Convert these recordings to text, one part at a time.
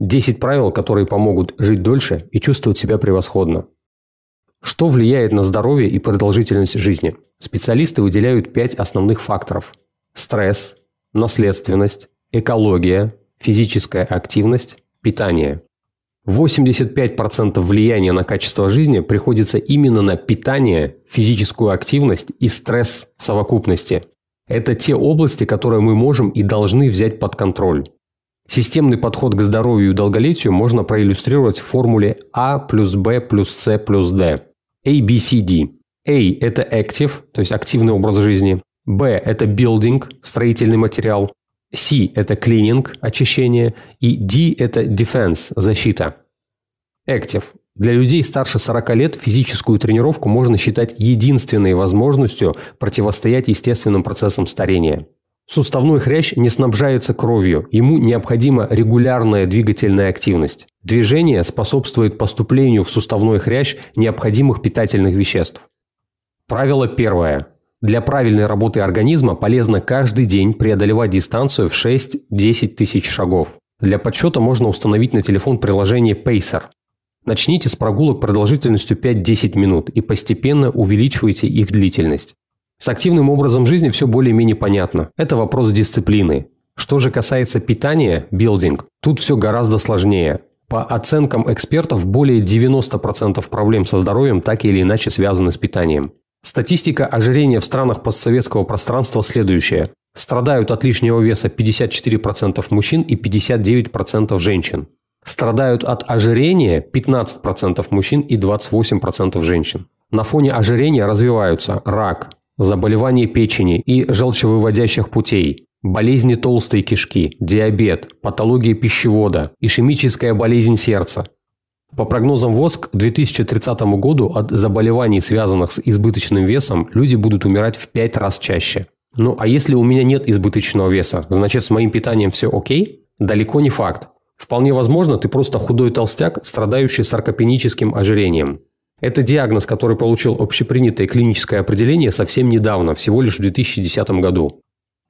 10 правил, которые помогут жить дольше и чувствовать себя превосходно. Что влияет на здоровье и продолжительность жизни? Специалисты выделяют 5 основных факторов. Стресс, наследственность, экология, физическая активность, питание. 85% влияния на качество жизни приходится именно на питание, физическую активность и стресс в совокупности. Это те области, которые мы можем и должны взять под контроль. Системный подход к здоровью и долголетию можно проиллюстрировать в формуле А плюс Б плюс С плюс Д. ABCD. A – это active, то есть активный образ жизни. B – это building, строительный материал. C – это cleaning, очищение. И D – это defense, защита. Active. Для людей старше 40 лет физическую тренировку можно считать единственной возможностью противостоять естественным процессам старения. Суставной хрящ не снабжается кровью, ему необходима регулярная двигательная активность. Движение способствует поступлению в суставной хрящ необходимых питательных веществ. Правило первое. Для правильной работы организма полезно каждый день преодолевать дистанцию в 6-10 тысяч шагов. Для подсчета можно установить на телефон приложение Pacer. Начните с прогулок продолжительностью 5-10 минут и постепенно увеличивайте их длительность. С активным образом жизни все более-менее понятно. Это вопрос дисциплины. Что же касается питания, билдинг, тут все гораздо сложнее. По оценкам экспертов, более 90% проблем со здоровьем так или иначе связаны с питанием. Статистика ожирения в странах постсоветского пространства следующая. Страдают от лишнего веса 54% мужчин и 59% женщин. Страдают от ожирения 15% мужчин и 28% женщин. На фоне ожирения развиваются рак, заболевания печени и желчевыводящих путей, болезни толстой кишки, диабет, патология пищевода, ишемическая болезнь сердца. По прогнозам ВОЗ, к 2030 году от заболеваний, связанных с избыточным весом, люди будут умирать в 5 раз чаще. Ну а если у меня нет избыточного веса, значит с моим питанием все окей? Далеко не факт. Вполне возможно, ты просто худой толстяк, страдающий саркопеническим ожирением. Это диагноз, который получил общепринятое клиническое определение совсем недавно, всего лишь в 2010 году.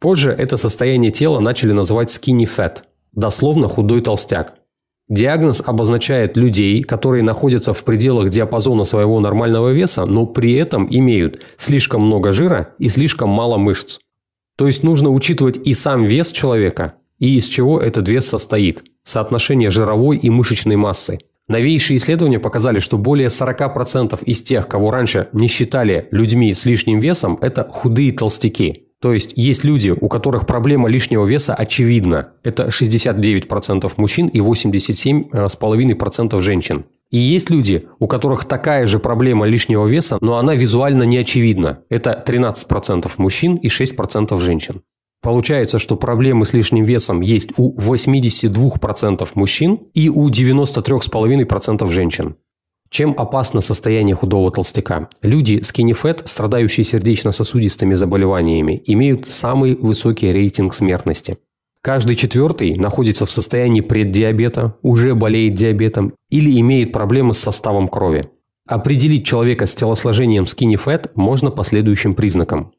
Позже это состояние тела начали называть skinny fat, дословно худой толстяк. Диагноз обозначает людей, которые находятся в пределах диапазона своего нормального веса, но при этом имеют слишком много жира и слишком мало мышц. То есть нужно учитывать и сам вес человека, и из чего этот вес состоит, соотношение жировой и мышечной массы, Новейшие исследования показали, что более 40% из тех, кого раньше не считали людьми с лишним весом, это худые толстяки. То есть есть люди, у которых проблема лишнего веса очевидна. Это 69% мужчин и 87,5% женщин. И есть люди, у которых такая же проблема лишнего веса, но она визуально не очевидна. Это 13% мужчин и 6% женщин. Получается, что проблемы с лишним весом есть у 82% мужчин и у 93,5% женщин. Чем опасно состояние худого толстяка? Люди с кинефет, страдающие сердечно-сосудистыми заболеваниями, имеют самый высокий рейтинг смертности. Каждый четвертый находится в состоянии преддиабета, уже болеет диабетом или имеет проблемы с составом крови. Определить человека с телосложением skinny fat можно по следующим признакам.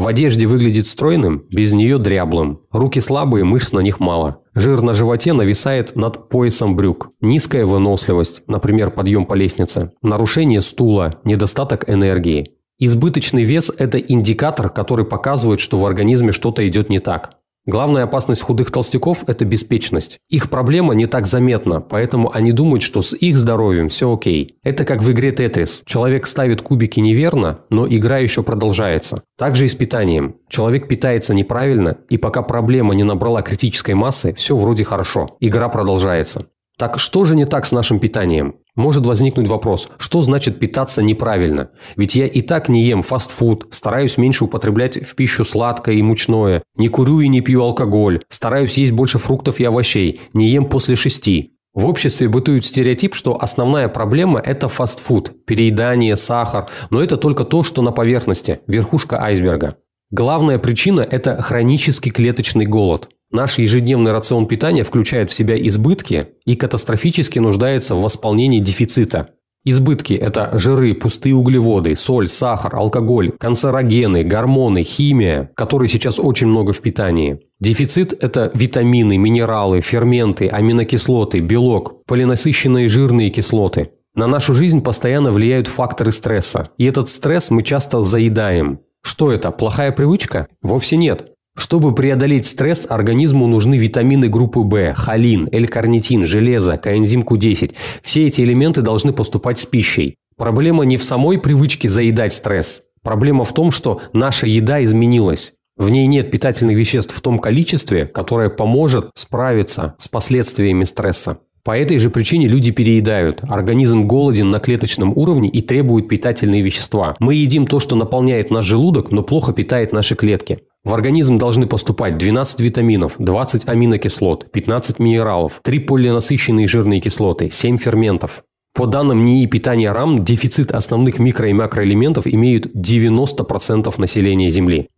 В одежде выглядит стройным, без нее дряблым. Руки слабые, мышц на них мало. Жир на животе нависает над поясом брюк. Низкая выносливость, например, подъем по лестнице. Нарушение стула, недостаток энергии. Избыточный вес – это индикатор, который показывает, что в организме что-то идет не так. Главная опасность худых толстяков – это беспечность. Их проблема не так заметна, поэтому они думают, что с их здоровьем все окей. Это как в игре Тетрис. Человек ставит кубики неверно, но игра еще продолжается. Также и с питанием. Человек питается неправильно, и пока проблема не набрала критической массы, все вроде хорошо. Игра продолжается. Так что же не так с нашим питанием? Может возникнуть вопрос, что значит питаться неправильно? Ведь я и так не ем фастфуд, стараюсь меньше употреблять в пищу сладкое и мучное, не курю и не пью алкоголь, стараюсь есть больше фруктов и овощей, не ем после шести. В обществе бытует стереотип, что основная проблема – это фастфуд, переедание, сахар, но это только то, что на поверхности, верхушка айсберга. Главная причина – это хронический клеточный голод – Наш ежедневный рацион питания включает в себя избытки и катастрофически нуждается в восполнении дефицита. Избытки – это жиры, пустые углеводы, соль, сахар, алкоголь, канцерогены, гормоны, химия, которой сейчас очень много в питании. Дефицит – это витамины, минералы, ферменты, аминокислоты, белок, полинасыщенные жирные кислоты. На нашу жизнь постоянно влияют факторы стресса, и этот стресс мы часто заедаем. Что это, плохая привычка? Вовсе нет. Чтобы преодолеть стресс, организму нужны витамины группы В, холин, L-карнитин, железо, коэнзим Q10. Все эти элементы должны поступать с пищей. Проблема не в самой привычке заедать стресс. Проблема в том, что наша еда изменилась. В ней нет питательных веществ в том количестве, которое поможет справиться с последствиями стресса. По этой же причине люди переедают. Организм голоден на клеточном уровне и требует питательные вещества. Мы едим то, что наполняет наш желудок, но плохо питает наши клетки. В организм должны поступать 12 витаминов, 20 аминокислот, 15 минералов, 3 полинасыщенные жирные кислоты, 7 ферментов. По данным НИИ питания РАМ, дефицит основных микро- и макроэлементов имеют 90% населения Земли.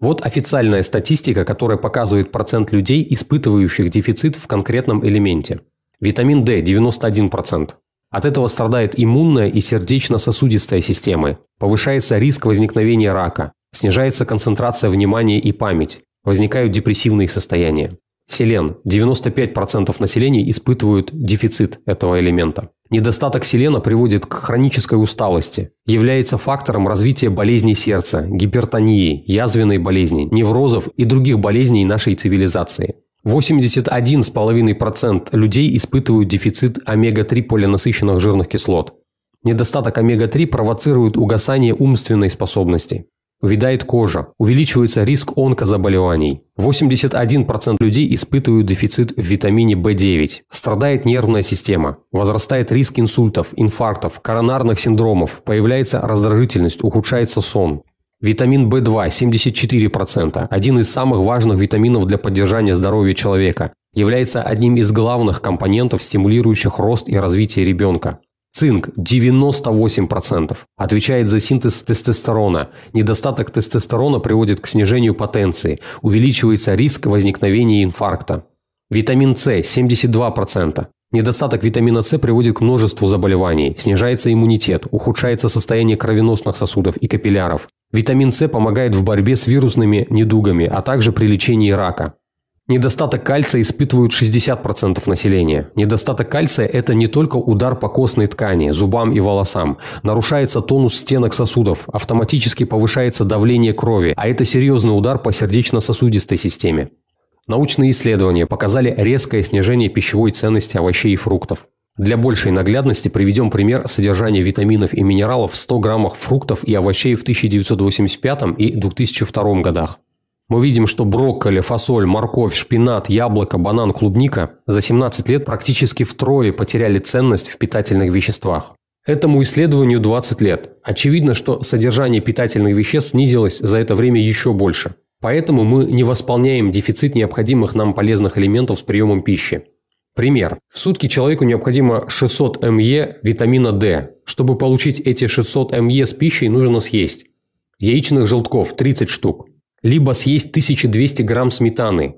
Вот официальная статистика, которая показывает процент людей, испытывающих дефицит в конкретном элементе. Витамин D – 91%. От этого страдает иммунная и сердечно-сосудистая системы. Повышается риск возникновения рака. Снижается концентрация внимания и память. Возникают депрессивные состояния. Селен. 95% населения испытывают дефицит этого элемента. Недостаток селена приводит к хронической усталости, является фактором развития болезней сердца, гипертонии, язвенной болезни, неврозов и других болезней нашей цивилизации. 81,5% людей испытывают дефицит омега-3 полинасыщенных жирных кислот. Недостаток омега-3 провоцирует угасание умственной способности. Увядает кожа, увеличивается риск онкозаболеваний. 81% людей испытывают дефицит в витамине В9. Страдает нервная система. Возрастает риск инсультов, инфарктов, коронарных синдромов. Появляется раздражительность, ухудшается сон. Витамин В2 – 74%, один из самых важных витаминов для поддержания здоровья человека, является одним из главных компонентов, стимулирующих рост и развитие ребенка. Цинк 98% отвечает за синтез тестостерона. Недостаток тестостерона приводит к снижению потенции, увеличивается риск возникновения инфаркта. Витамин С 72%. Недостаток витамина С приводит к множеству заболеваний, снижается иммунитет, ухудшается состояние кровеносных сосудов и капилляров. Витамин С помогает в борьбе с вирусными недугами, а также при лечении рака. Недостаток кальция испытывают 60% населения. Недостаток кальция – это не только удар по костной ткани, зубам и волосам. Нарушается тонус стенок сосудов, автоматически повышается давление крови, а это серьезный удар по сердечно-сосудистой системе. Научные исследования показали резкое снижение пищевой ценности овощей и фруктов. Для большей наглядности приведем пример содержания витаминов и минералов в 100 граммах фруктов и овощей в 1985 и 2002 годах мы видим, что брокколи, фасоль, морковь, шпинат, яблоко, банан, клубника за 17 лет практически втрое потеряли ценность в питательных веществах. Этому исследованию 20 лет. Очевидно, что содержание питательных веществ снизилось за это время еще больше. Поэтому мы не восполняем дефицит необходимых нам полезных элементов с приемом пищи. Пример. В сутки человеку необходимо 600 МЕ витамина D. Чтобы получить эти 600 МЕ с пищей, нужно съесть яичных желтков 30 штук, либо съесть 1200 грамм сметаны,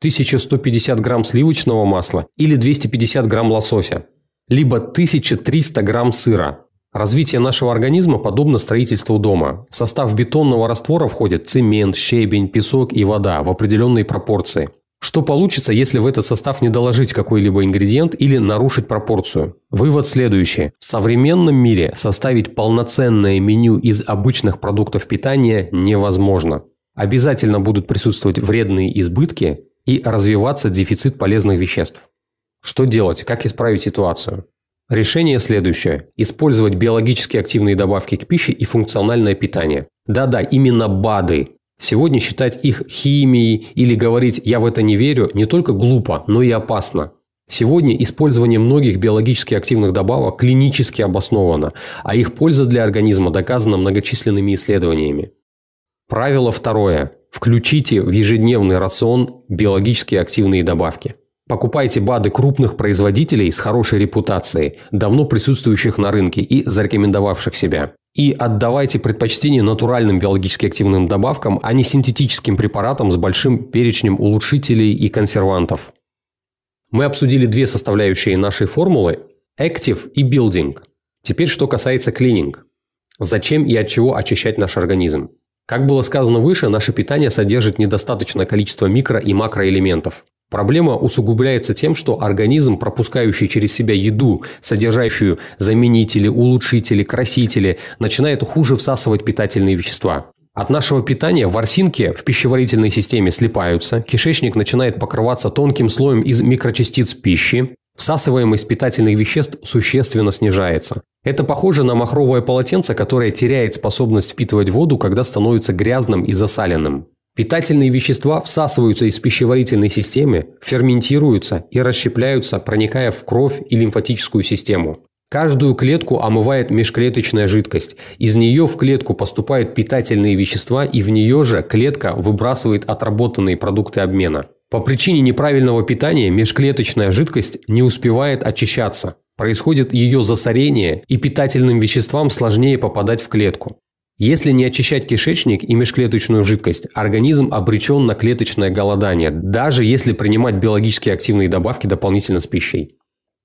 1150 грамм сливочного масла или 250 грамм лосося, либо 1300 грамм сыра. Развитие нашего организма подобно строительству дома. В состав бетонного раствора входят цемент, щебень, песок и вода в определенной пропорции. Что получится, если в этот состав не доложить какой-либо ингредиент или нарушить пропорцию? Вывод следующий. В современном мире составить полноценное меню из обычных продуктов питания невозможно обязательно будут присутствовать вредные избытки и развиваться дефицит полезных веществ. Что делать? Как исправить ситуацию? Решение следующее. Использовать биологически активные добавки к пище и функциональное питание. Да-да, именно БАДы. Сегодня считать их химией или говорить «я в это не верю» не только глупо, но и опасно. Сегодня использование многих биологически активных добавок клинически обосновано, а их польза для организма доказана многочисленными исследованиями. Правило второе. Включите в ежедневный рацион биологически активные добавки. Покупайте БАДы крупных производителей с хорошей репутацией, давно присутствующих на рынке и зарекомендовавших себя. И отдавайте предпочтение натуральным биологически активным добавкам, а не синтетическим препаратам с большим перечнем улучшителей и консервантов. Мы обсудили две составляющие нашей формулы – Active и Building. Теперь что касается клининг. Зачем и от чего очищать наш организм? Как было сказано выше, наше питание содержит недостаточное количество микро- и макроэлементов. Проблема усугубляется тем, что организм, пропускающий через себя еду, содержащую заменители, улучшители, красители, начинает хуже всасывать питательные вещества. От нашего питания ворсинки в пищеварительной системе слипаются, кишечник начинает покрываться тонким слоем из микрочастиц пищи, всасываемость питательных веществ существенно снижается. Это похоже на махровое полотенце, которое теряет способность впитывать воду, когда становится грязным и засаленным. Питательные вещества всасываются из пищеварительной системы, ферментируются и расщепляются, проникая в кровь и лимфатическую систему. Каждую клетку омывает межклеточная жидкость. Из нее в клетку поступают питательные вещества, и в нее же клетка выбрасывает отработанные продукты обмена. По причине неправильного питания межклеточная жидкость не успевает очищаться. Происходит ее засорение, и питательным веществам сложнее попадать в клетку. Если не очищать кишечник и межклеточную жидкость, организм обречен на клеточное голодание, даже если принимать биологически активные добавки дополнительно с пищей.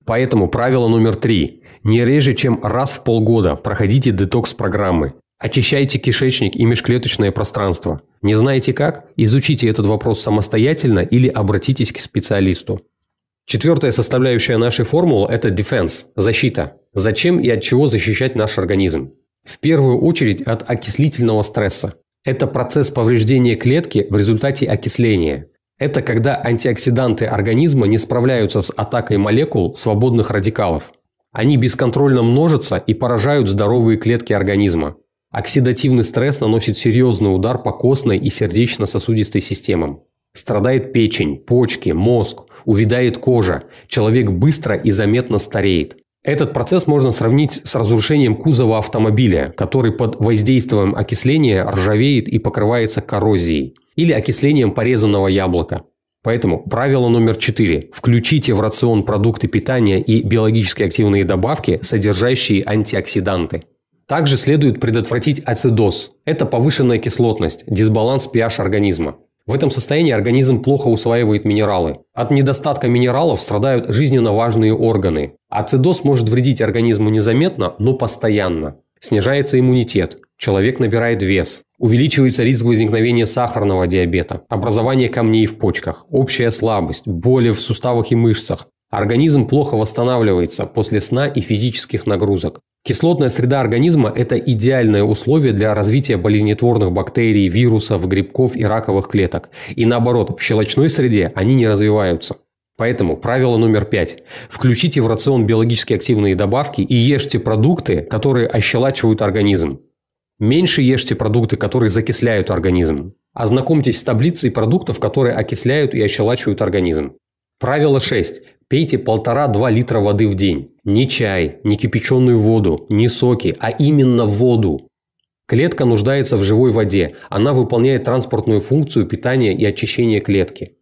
Поэтому правило номер три. Не реже, чем раз в полгода проходите детокс-программы. Очищайте кишечник и межклеточное пространство. Не знаете как? Изучите этот вопрос самостоятельно или обратитесь к специалисту. Четвертая составляющая нашей формулы – это defense – защита. Зачем и от чего защищать наш организм? В первую очередь от окислительного стресса. Это процесс повреждения клетки в результате окисления. Это когда антиоксиданты организма не справляются с атакой молекул свободных радикалов. Они бесконтрольно множатся и поражают здоровые клетки организма. Оксидативный стресс наносит серьезный удар по костной и сердечно-сосудистой системам. Страдает печень, почки, мозг, увядает кожа, человек быстро и заметно стареет. Этот процесс можно сравнить с разрушением кузова автомобиля, который под воздействием окисления ржавеет и покрывается коррозией, или окислением порезанного яблока. Поэтому правило номер четыре: Включите в рацион продукты питания и биологически активные добавки, содержащие антиоксиданты. Также следует предотвратить ацидоз. Это повышенная кислотность, дисбаланс pH организма. В этом состоянии организм плохо усваивает минералы. От недостатка минералов страдают жизненно важные органы. Ацидоз может вредить организму незаметно, но постоянно. Снижается иммунитет, человек набирает вес, увеличивается риск возникновения сахарного диабета, образование камней в почках, общая слабость, боли в суставах и мышцах. Организм плохо восстанавливается после сна и физических нагрузок. Кислотная среда организма – это идеальное условие для развития болезнетворных бактерий, вирусов, грибков и раковых клеток. И наоборот, в щелочной среде они не развиваются. Поэтому правило номер пять. Включите в рацион биологически активные добавки и ешьте продукты, которые ощелачивают организм. Меньше ешьте продукты, которые закисляют организм. Ознакомьтесь с таблицей продуктов, которые окисляют и ощелачивают организм. Правило 6. Пейте полтора-два литра воды в день. Не чай, не кипяченую воду, не соки, а именно воду. Клетка нуждается в живой воде. Она выполняет транспортную функцию питания и очищения клетки.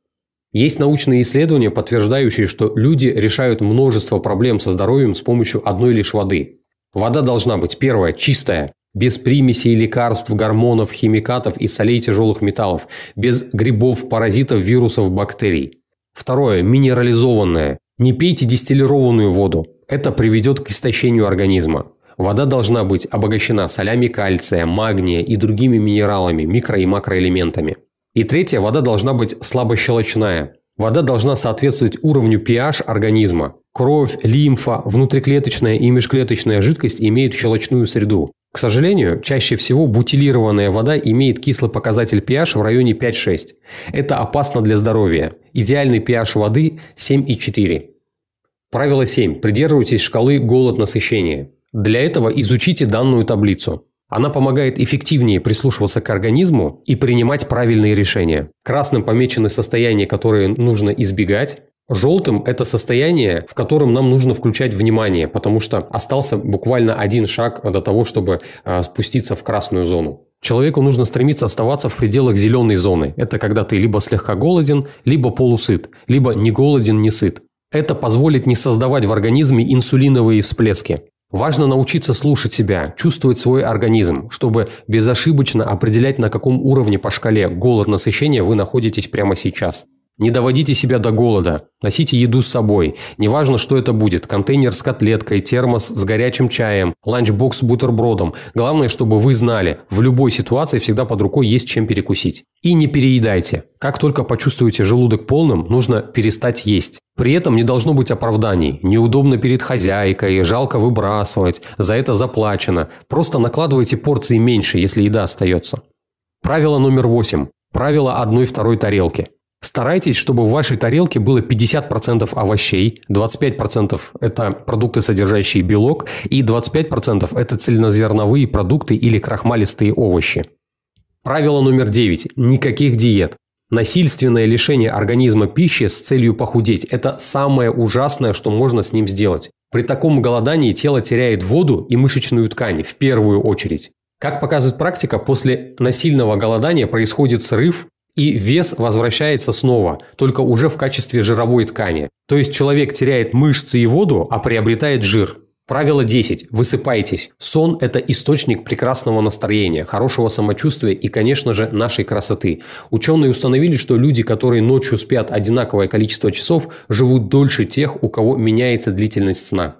Есть научные исследования, подтверждающие, что люди решают множество проблем со здоровьем с помощью одной лишь воды. Вода должна быть, первое, чистая, без примесей лекарств, гормонов, химикатов и солей тяжелых металлов, без грибов, паразитов, вирусов, бактерий. Второе. Минерализованная. Не пейте дистиллированную воду. Это приведет к истощению организма. Вода должна быть обогащена солями кальция, магния и другими минералами, микро- и макроэлементами. И третье, вода должна быть слабощелочная. Вода должна соответствовать уровню pH организма. Кровь, лимфа, внутриклеточная и межклеточная жидкость имеют щелочную среду. К сожалению, чаще всего бутилированная вода имеет кислый показатель pH в районе 5-6. Это опасно для здоровья. Идеальный pH воды 7,4. Правило 7. Придерживайтесь шкалы голод-насыщение. Для этого изучите данную таблицу. Она помогает эффективнее прислушиваться к организму и принимать правильные решения. Красным помечены состояния, которые нужно избегать, Желтым – это состояние, в котором нам нужно включать внимание, потому что остался буквально один шаг до того, чтобы а, спуститься в красную зону. Человеку нужно стремиться оставаться в пределах зеленой зоны. Это когда ты либо слегка голоден, либо полусыт, либо не голоден, не сыт. Это позволит не создавать в организме инсулиновые всплески. Важно научиться слушать себя, чувствовать свой организм, чтобы безошибочно определять, на каком уровне по шкале голод-насыщение вы находитесь прямо сейчас. Не доводите себя до голода. Носите еду с собой. Неважно, что это будет. Контейнер с котлеткой, термос с горячим чаем, ланчбокс с бутербродом. Главное, чтобы вы знали, в любой ситуации всегда под рукой есть чем перекусить. И не переедайте. Как только почувствуете желудок полным, нужно перестать есть. При этом не должно быть оправданий. Неудобно перед хозяйкой, жалко выбрасывать, за это заплачено. Просто накладывайте порции меньше, если еда остается. Правило номер восемь. Правило одной-второй тарелки. Старайтесь, чтобы в вашей тарелке было 50% овощей, 25% это продукты, содержащие белок, и 25% это цельнозерновые продукты или крахмалистые овощи. Правило номер 9. Никаких диет. Насильственное лишение организма пищи с целью похудеть – это самое ужасное, что можно с ним сделать. При таком голодании тело теряет воду и мышечную ткань в первую очередь. Как показывает практика, после насильного голодания происходит срыв, и вес возвращается снова, только уже в качестве жировой ткани. То есть человек теряет мышцы и воду, а приобретает жир. Правило 10. Высыпайтесь. Сон – это источник прекрасного настроения, хорошего самочувствия и, конечно же, нашей красоты. Ученые установили, что люди, которые ночью спят одинаковое количество часов, живут дольше тех, у кого меняется длительность сна.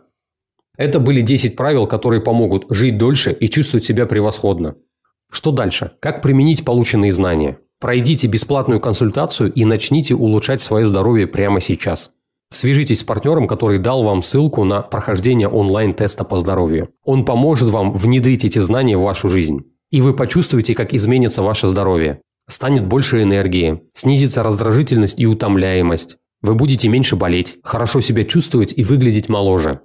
Это были 10 правил, которые помогут жить дольше и чувствовать себя превосходно. Что дальше? Как применить полученные знания? Пройдите бесплатную консультацию и начните улучшать свое здоровье прямо сейчас. Свяжитесь с партнером, который дал вам ссылку на прохождение онлайн-теста по здоровью. Он поможет вам внедрить эти знания в вашу жизнь. И вы почувствуете, как изменится ваше здоровье. Станет больше энергии, снизится раздражительность и утомляемость. Вы будете меньше болеть, хорошо себя чувствовать и выглядеть моложе.